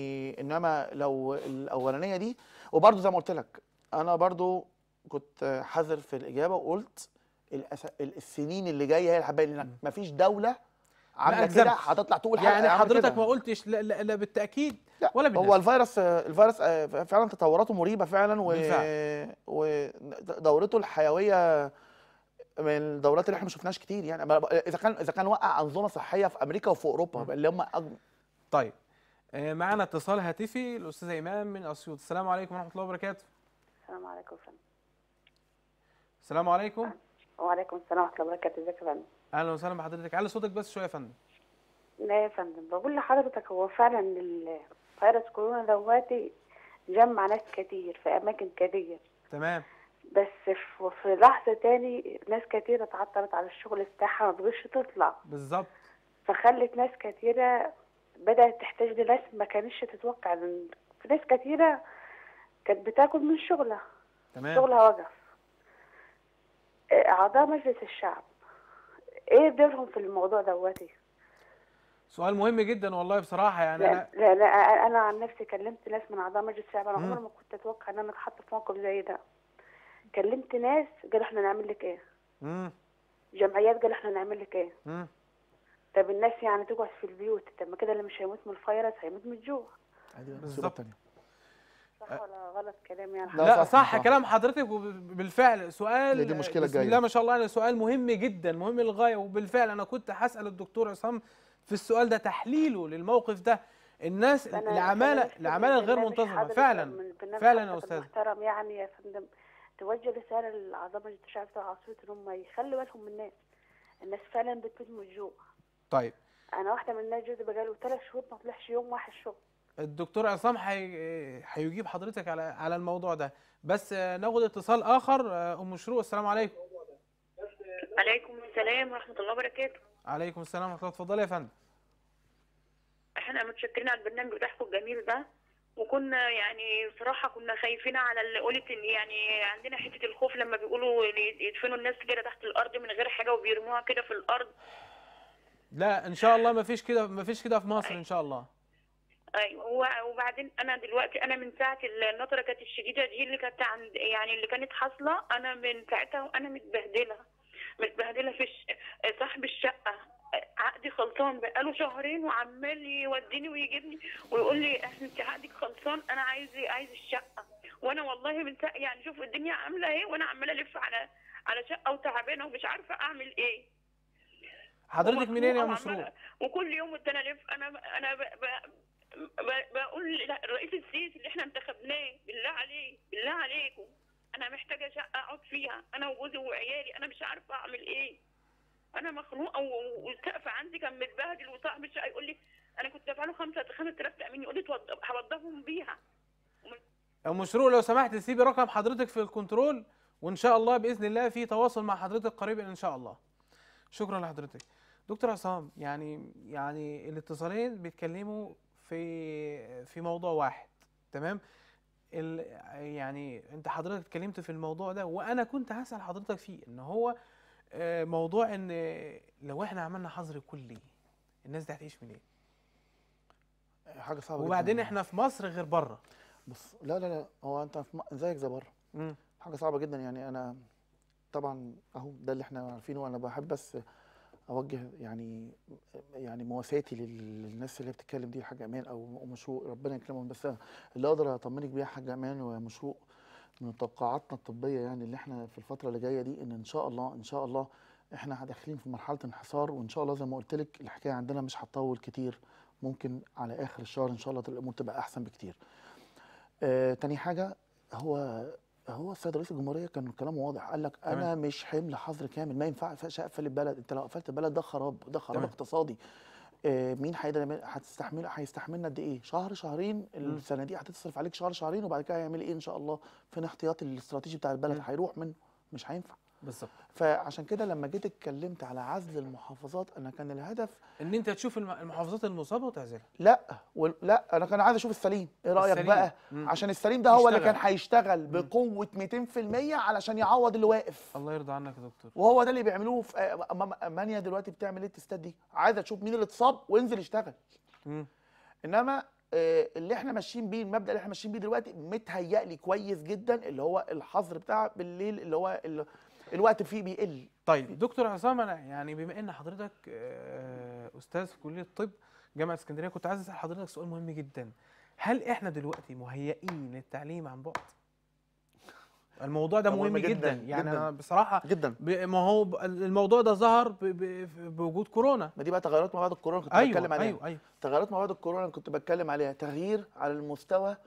انما لو الاولانيه دي وبرده زي ما قلت لك انا برده كنت حذر في الاجابه وقلت السنين اللي جايه هي الحبايه لانك مفيش دوله عامله كده هتطلع تقول حاجه يعني حضرتك ما قلتش لا, لا, لا بالتاكيد لا ولا بالنسبة. هو الفيروس الفيروس آه، فعلا تطوراته مريبه فعلا و... ودورته الحيويه من الدورات اللي احنا ما شفناهاش كتير يعني اذا كان اذا كان وقع انظمه صحيه في امريكا وفي اوروبا م. اللي هم أجم... طيب آه، معنا اتصال هاتفي الاستاذ ايمان من اسيوط السلام عليكم ورحمه الله وبركاته السلام عليكم فندم السلام عليكم وعليكم السلام ورحمه الله وبركاته ازيك يا فندم اهلا وسهلا بحضرتك علي صوتك بس شويه يا فندم لا يا فندم بقول لحضرتك هو فعلا الفيروس كورونا دلوقتي جمع ناس كتير في اماكن كتير تمام بس في لحظه تاني ناس كتيره اتعطلت على الشغل بتاعها ما بقتش تطلع بالظبط فخلت ناس كتيره بدات تحتاج لناس ما كانتش تتوقع في ناس كتيره كانت بتاكل من شغلها تمام شغلها وقف اعضاء مجلس الشعب ايه دورهم في الموضوع دوتي سؤال مهم جدا والله بصراحه يعني لا انا لا, لا انا عن نفسي كلمت ناس من اعضاء مجلس الشعب انا عمري ما كنت اتوقع ان انا اتحط في موقف زي ده كلمت ناس قالوا احنا نعمل لك ايه امم جمعيات قالوا احنا نعمل لك ايه امم طب الناس يعني تقعد في البيوت طب ما كده اللي مش هيموت من الفيروس هيموت من الجوع ايوه بالظبط صح ولا غلط كلامي يعني لا, لا صح, صح كلام حضرتك وبالفعل سؤال دي مشكله جايه لا ما شاء الله يعني سؤال مهم جدا مهم للغايه وبالفعل انا كنت هسال الدكتور عصام في السؤال ده تحليله للموقف ده الناس العماله العماله الغير منتظمه فعلا من فعلا يا استاذ محترم يعني يا فندم توجه رساله للعظمه الشعب بتاع عاصمه ان هم يخلوا بالهم من الناس الناس فعلا بتموت من الجوع طيب انا واحده من الناس جوزي بقاله ثلاث شهور ما طلعش يوم واحد شغل الدكتور عصام هيجيب حيجيب حضرتك على على الموضوع ده بس ناخد اتصال اخر ام شروق السلام عليكم عليكم السلام ورحمه الله وبركاته عليكم السلام ورحمه الله اتفضلي يا فندم احنا متشكرين على البرنامج بتاعكم الجميل ده وكنا يعني صراحه كنا خايفين على اللي قلت ان يعني عندنا حته الخوف لما بيقولوا يدفنوا الناس كده تحت الارض من غير حاجه وبيرموها كده في الارض لا ان شاء الله ما فيش كده ما فيش كده في مصر ان شاء الله ايوه وبعدين انا دلوقتي انا من ساعه النطره كانت الشديده دي اللي كانت عند يعني اللي كانت حاصله انا من ساعتها وانا متبهدله متبهدله في صاحب الشقه عقدي خلصان بقاله شهرين وعمال يوديني ويجيبني ويقول لي انت عقدك خلصان انا عايز إيه؟ عايز الشقه وانا والله من يعني شوف الدنيا عامله ايه وانا عماله الف على على شقه وتعبانه ومش عارفه اعمل ايه حضرتك منين يا مشروع وكل يوم قلت انا الف انا انا بقول رئيس السيسي اللي احنا انتخبناه بالله عليك بالله عليكم انا محتاجه شقه اقعد فيها انا وجوزي وعيالي انا مش عارفه اعمل ايه انا مخنوقه والسقف عندي كان متبهدل وصاحب الشقه يقول لي انا كنت دافعه له 5 5000 تامين يقول لي هوظفهم بيها ام شروق لو سمحت سيبي رقم حضرتك في الكنترول وان شاء الله باذن الله في تواصل مع حضرتك قريبا ان شاء الله شكرا لحضرتك دكتور عصام يعني يعني الاتصالين بيتكلموا في في موضوع واحد تمام يعني انت حضرتك اتكلمت في الموضوع ده وانا كنت هسال حضرتك فيه ان هو آه، موضوع ان لو احنا عملنا حظر كلي الناس دي هتعيش منين؟ إيه؟ حاجه صعبه وبعدين جداً. يعني. احنا في مصر غير بره بص لا لا لا هو انت في م... زيك زي بره حاجه صعبه جدا يعني انا طبعا اهو ده اللي احنا عارفينه وانا بحب بس اوجه يعني يعني مواساتي للناس اللي بتتكلم دي حاجه امان او مشروق ربنا يكرمهم بس اللي اقدر اطمنك بيها حاجه امان ومشروق من توقعاتنا الطبيه يعني اللي احنا في الفتره اللي جايه دي ان ان شاء الله ان شاء الله احنا داخلين في مرحله انحصار وان شاء الله زي ما قلت لك الحكايه عندنا مش هتطول كتير ممكن على اخر الشهر ان شاء الله الامور تبقى احسن بكتير. آه تاني حاجه هو هو السيد رئيس الجمهوريه كان كلامه واضح قال لك انا مش حمل حظر كامل ما ينفعش اقفل البلد انت لو قفلت البلد ده خراب ده خراب اقتصادي آه، مين هيقدر هتستحمل هيستحملنا قد ايه شهر شهرين الصناديق هتصرف عليك شهر شهرين وبعد كده هيعمل ايه ان شاء الله فين احتياطي الاستراتيجي بتاع البلد هيروح منه مش هينفع بالظبط فعشان كده لما جيت اتكلمت على عزل المحافظات انا كان الهدف ان انت تشوف المحافظات المصابه وتعزلها لا لا انا كان عايز اشوف السليم ايه رايك السليم. بقى مم. عشان السليم ده هو اللي كان هيشتغل بقوه 200% علشان يعوض اللي واقف الله يرضى عنك يا دكتور وهو ده اللي بيعملوه في آه، مانيا دلوقتي بتعمل ايه التستات دي عايزه تشوف مين اللي اتصاب وانزل اشتغل مم. انما آه، اللي احنا ماشيين بيه المبدا اللي احنا ماشيين بيه دلوقتي متهيأ لي كويس جدا اللي هو الحظر بتاع بالليل اللي هو ال... الوقت فيه بيقل طيب دكتور عصام انا يعني بما ان حضرتك آه، استاذ في كليه الطب جامعه اسكندريه كنت عايز اسال حضرتك سؤال مهم جدا هل احنا دلوقتي مهيئين للتعليم عن بعد الموضوع ده آه، مهم جدا, جداً يعني جداً أنا بصراحه جدا ما هو الموضوع ده ظهر بوجود كورونا ما دي بقى تغيرات ما بعد الكورونا كنت أيوة بتكلم عليها ايوه ايوه تغيرات ما بعد الكورونا كنت بتكلم عليها تغيير على المستوى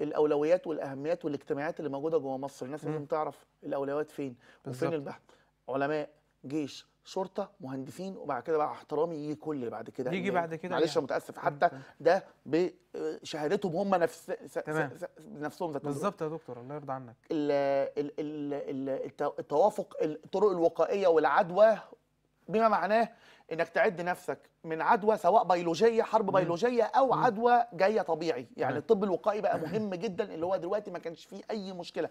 الاولويات والاهميات والاجتماعات اللي موجوده جوه مصر الناس لازم تعرف الاولويات فين وفين البحث علماء جيش شرطه مهندسين وبعد كده بقى احترامي يجي كل بعد كده يجي بعد كده معلش يعني. متاسف حتى ده بشهادتهم آه، هم نفس تمام. نفسهم بالظبط يا دكتور الله يرضى عنك الـ الـ الـ التوافق الطرق الوقائيه والعدوى بما معناه انك تعد نفسك من عدوى سواء بيولوجيه حرب بيولوجيه او عدوى جايه طبيعي يعني الطب الوقائي بقى مهم جدا اللي هو دلوقتي ما كانش فيه اي مشكله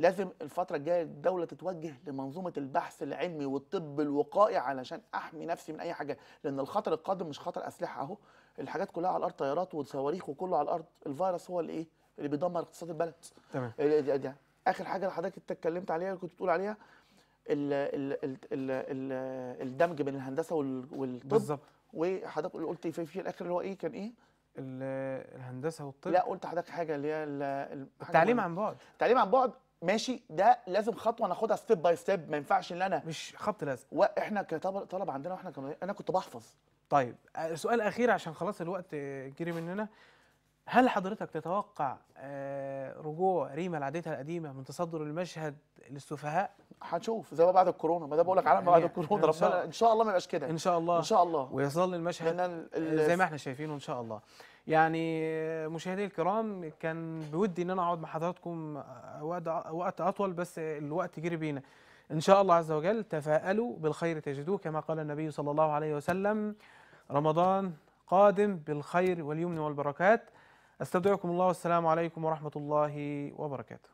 لازم الفترة الجاية الدولة تتوجه لمنظومة البحث العلمي والطب الوقائي علشان أحمي نفسي من أي حاجة لأن الخطر القادم مش خطر أسلحة أهو الحاجات كلها على الأرض طيارات وصواريخ وكله على الأرض الفيروس هو اللي إيه اللي بيدمر اقتصاد البلد تمام آه، آخر حاجة حضرتك اتكلمت عليها كنت بتقول عليها الـ الـ الـ الـ الـ الدمج بين الهندسة والطب بالظبط وحضرتك قلت في, في الآخر اللي هو إيه كان إيه؟ الهندسه والطب لا قلت حضرتك حاجه اللي هي التعليم عن بعد التعليم عن بعد ماشي ده لازم خطوه ناخدها ستيب باي ستيب ما ينفعش ان انا مش خط لازم واحنا كطلب عندنا واحنا كم... انا كنت بحفظ طيب آه، سؤال اخير عشان خلاص الوقت آه، جري مننا هل حضرتك تتوقع آه، رجوع ريما لعادتها القديمه من تصدر المشهد للسفهاء؟ هنشوف زي ما بعد الكورونا ما ده بقول لك على ما بعد يعني الكورونا ربنا ان شاء الله ما يبقاش كده ان شاء الله ان شاء الله ويظل المشهد زي ما احنا شايفينه ان شاء الله يعني مشاهدي الكرام كان بودي ان انا اقعد مع حضراتكم وقت اطول بس الوقت جري بينا ان شاء الله عز وجل تفاءلوا بالخير تجدوه كما قال النبي صلى الله عليه وسلم رمضان قادم بالخير واليمن والبركات استودعكم الله والسلام عليكم ورحمه الله وبركاته